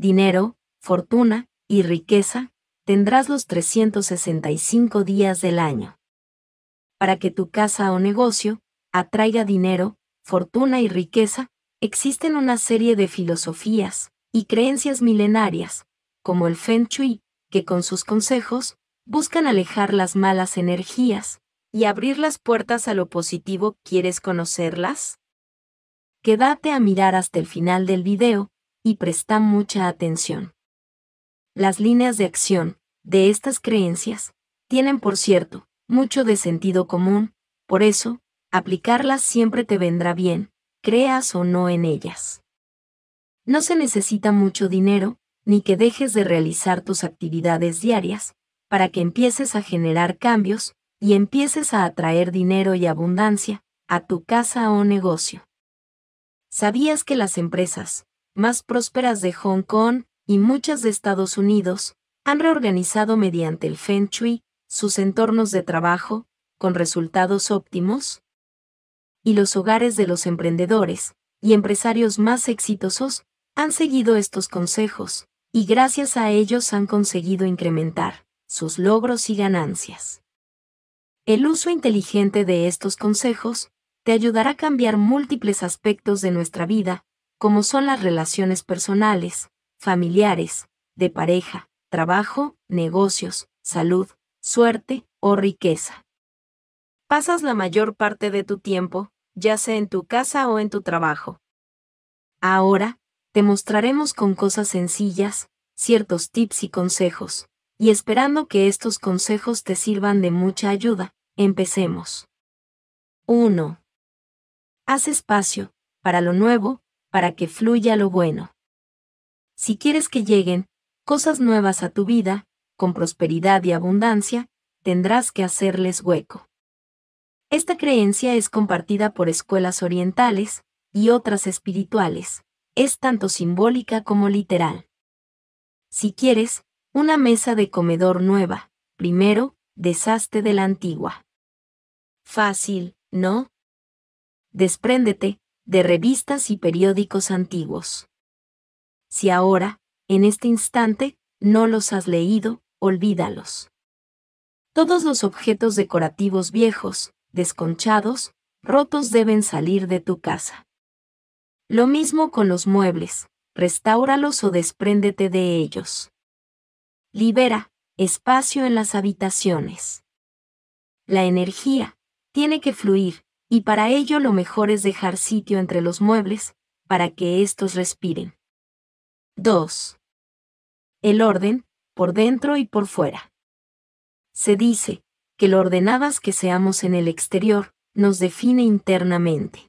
dinero, fortuna y riqueza, tendrás los 365 días del año. Para que tu casa o negocio atraiga dinero, fortuna y riqueza, existen una serie de filosofías y creencias milenarias, como el Feng Shui, que con sus consejos buscan alejar las malas energías y abrir las puertas a lo positivo. ¿Quieres conocerlas? Quédate a mirar hasta el final del video y presta mucha atención. Las líneas de acción de estas creencias tienen, por cierto, mucho de sentido común, por eso, aplicarlas siempre te vendrá bien, creas o no en ellas. No se necesita mucho dinero, ni que dejes de realizar tus actividades diarias, para que empieces a generar cambios y empieces a atraer dinero y abundancia a tu casa o negocio. ¿Sabías que las empresas más prósperas de Hong Kong y muchas de Estados Unidos, han reorganizado mediante el Feng Shui sus entornos de trabajo, con resultados óptimos, y los hogares de los emprendedores y empresarios más exitosos han seguido estos consejos, y gracias a ellos han conseguido incrementar sus logros y ganancias. El uso inteligente de estos consejos te ayudará a cambiar múltiples aspectos de nuestra vida, como son las relaciones personales, familiares, de pareja, trabajo, negocios, salud, suerte o riqueza. Pasas la mayor parte de tu tiempo, ya sea en tu casa o en tu trabajo. Ahora, te mostraremos con cosas sencillas, ciertos tips y consejos, y esperando que estos consejos te sirvan de mucha ayuda, empecemos. 1. Haz espacio, para lo nuevo, para que fluya lo bueno. Si quieres que lleguen cosas nuevas a tu vida, con prosperidad y abundancia, tendrás que hacerles hueco. Esta creencia es compartida por escuelas orientales y otras espirituales. Es tanto simbólica como literal. Si quieres, una mesa de comedor nueva, primero, deshazte de la antigua. Fácil, ¿no? Despréndete, de revistas y periódicos antiguos. Si ahora, en este instante, no los has leído, olvídalos. Todos los objetos decorativos viejos, desconchados, rotos deben salir de tu casa. Lo mismo con los muebles, restáuralos o despréndete de ellos. Libera espacio en las habitaciones. La energía tiene que fluir, y para ello lo mejor es dejar sitio entre los muebles, para que éstos respiren. 2. El orden, por dentro y por fuera. Se dice, que lo ordenadas que seamos en el exterior, nos define internamente.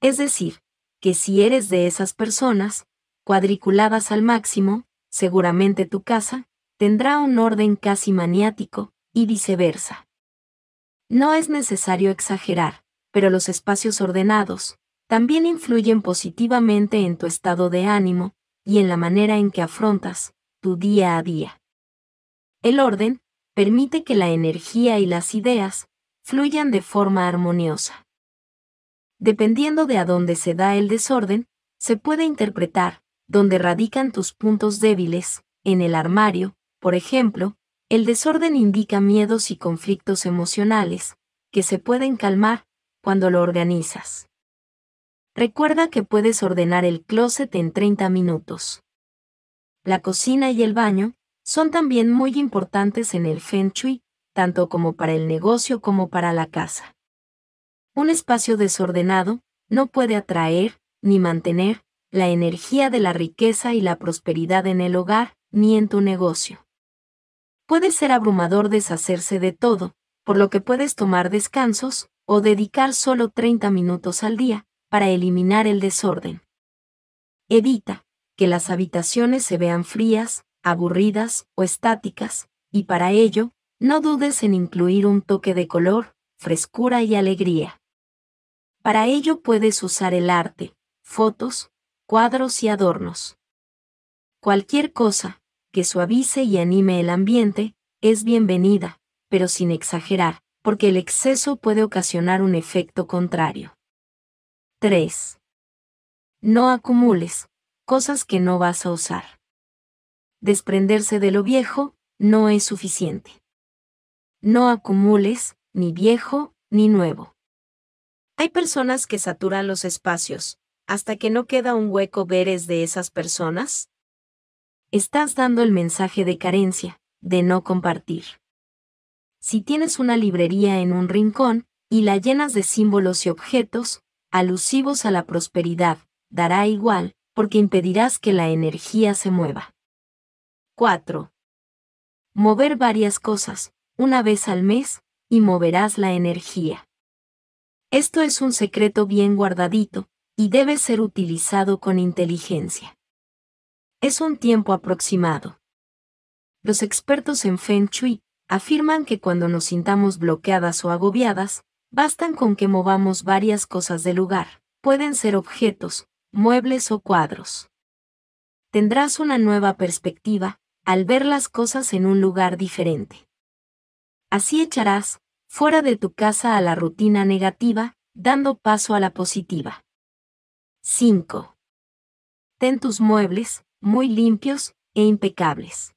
Es decir, que si eres de esas personas, cuadriculadas al máximo, seguramente tu casa, tendrá un orden casi maniático, y viceversa. No es necesario exagerar, pero los espacios ordenados también influyen positivamente en tu estado de ánimo y en la manera en que afrontas tu día a día. El orden permite que la energía y las ideas fluyan de forma armoniosa. Dependiendo de a dónde se da el desorden, se puede interpretar dónde radican tus puntos débiles, en el armario, por ejemplo, el desorden indica miedos y conflictos emocionales, que se pueden calmar cuando lo organizas. Recuerda que puedes ordenar el closet en 30 minutos. La cocina y el baño son también muy importantes en el feng shui, tanto como para el negocio como para la casa. Un espacio desordenado no puede atraer ni mantener la energía de la riqueza y la prosperidad en el hogar ni en tu negocio. Puede ser abrumador deshacerse de todo, por lo que puedes tomar descansos o dedicar solo 30 minutos al día para eliminar el desorden. Evita que las habitaciones se vean frías, aburridas o estáticas, y para ello, no dudes en incluir un toque de color, frescura y alegría. Para ello puedes usar el arte, fotos, cuadros y adornos. Cualquier cosa, que suavice y anime el ambiente, es bienvenida, pero sin exagerar, porque el exceso puede ocasionar un efecto contrario. 3. No acumules cosas que no vas a usar. Desprenderse de lo viejo no es suficiente. No acumules ni viejo ni nuevo. Hay personas que saturan los espacios, hasta que no queda un hueco veres de esas personas? estás dando el mensaje de carencia, de no compartir. Si tienes una librería en un rincón y la llenas de símbolos y objetos, alusivos a la prosperidad, dará igual, porque impedirás que la energía se mueva. 4. Mover varias cosas, una vez al mes, y moverás la energía. Esto es un secreto bien guardadito, y debe ser utilizado con inteligencia es un tiempo aproximado. Los expertos en Feng Shui afirman que cuando nos sintamos bloqueadas o agobiadas, bastan con que movamos varias cosas del lugar, pueden ser objetos, muebles o cuadros. Tendrás una nueva perspectiva al ver las cosas en un lugar diferente. Así echarás, fuera de tu casa a la rutina negativa, dando paso a la positiva. 5. Ten tus muebles, muy limpios e impecables.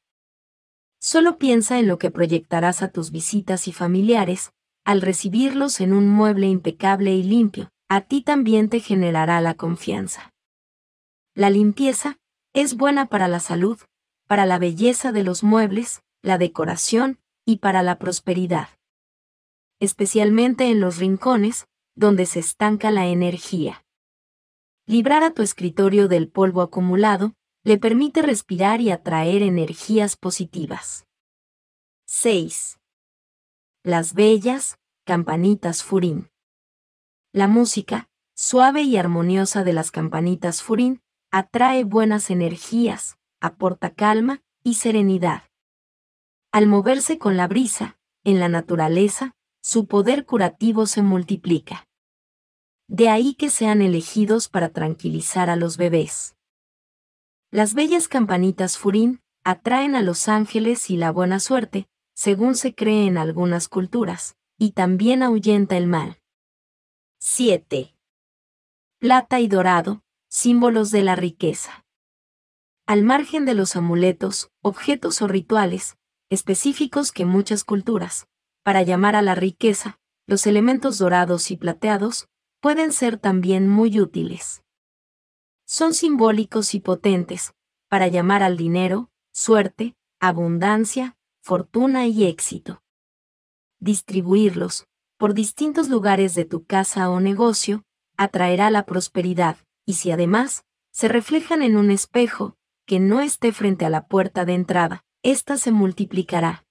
Solo piensa en lo que proyectarás a tus visitas y familiares, al recibirlos en un mueble impecable y limpio, a ti también te generará la confianza. La limpieza es buena para la salud, para la belleza de los muebles, la decoración y para la prosperidad. Especialmente en los rincones, donde se estanca la energía. Librar a tu escritorio del polvo acumulado le permite respirar y atraer energías positivas. 6. Las bellas campanitas furín. La música, suave y armoniosa de las campanitas furín, atrae buenas energías, aporta calma y serenidad. Al moverse con la brisa, en la naturaleza, su poder curativo se multiplica. De ahí que sean elegidos para tranquilizar a los bebés. Las bellas campanitas furín atraen a los ángeles y la buena suerte, según se cree en algunas culturas, y también ahuyenta el mal. 7. Plata y dorado, símbolos de la riqueza. Al margen de los amuletos, objetos o rituales, específicos que muchas culturas, para llamar a la riqueza, los elementos dorados y plateados, pueden ser también muy útiles son simbólicos y potentes, para llamar al dinero, suerte, abundancia, fortuna y éxito. Distribuirlos, por distintos lugares de tu casa o negocio, atraerá la prosperidad, y si además, se reflejan en un espejo, que no esté frente a la puerta de entrada, ésta se multiplicará.